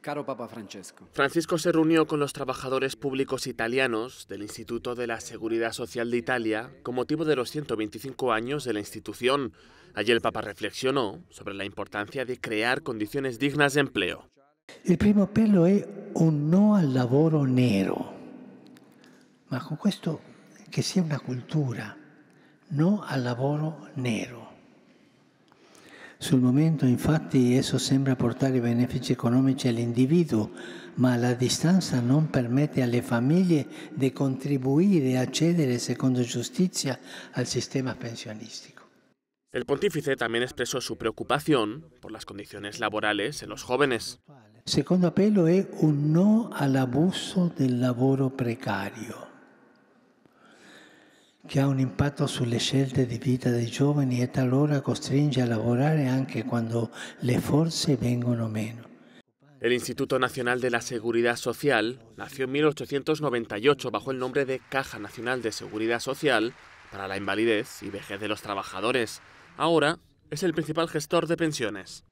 Caro Papa Francesco. Francisco se reunió con los trabajadores públicos italianos del Instituto de la Seguridad Social de Italia con motivo de los 125 años de la institución. Allí el Papa reflexionó sobre la importancia de crear condiciones dignas de empleo. El primo Pelo es un no al laboro nero, bajo esto que sea una cultura, no al laboro nero. Sul momento infatti esso sembra portare benefici economici all'individuo, ma la distanza non permette alle famiglie di contribuire e accedere secondo giustizia al sistema pensionistico. El pontífice también expresó su preocupación por las condiciones laborales en los jóvenes. segundo apelo es un no al abuso del trabajo precario que ha un impatto sulle scelte di vita dei giovani e costringe a lavorare anche quando le forze vengono meno. El Instituto Nacional de la Seguridad Social nació en 1898 bajo el nombre de Caja Nacional de Seguridad Social para la Invalidez y Vejez de los Trabajadores. Ahora es el principal gestor de pensiones.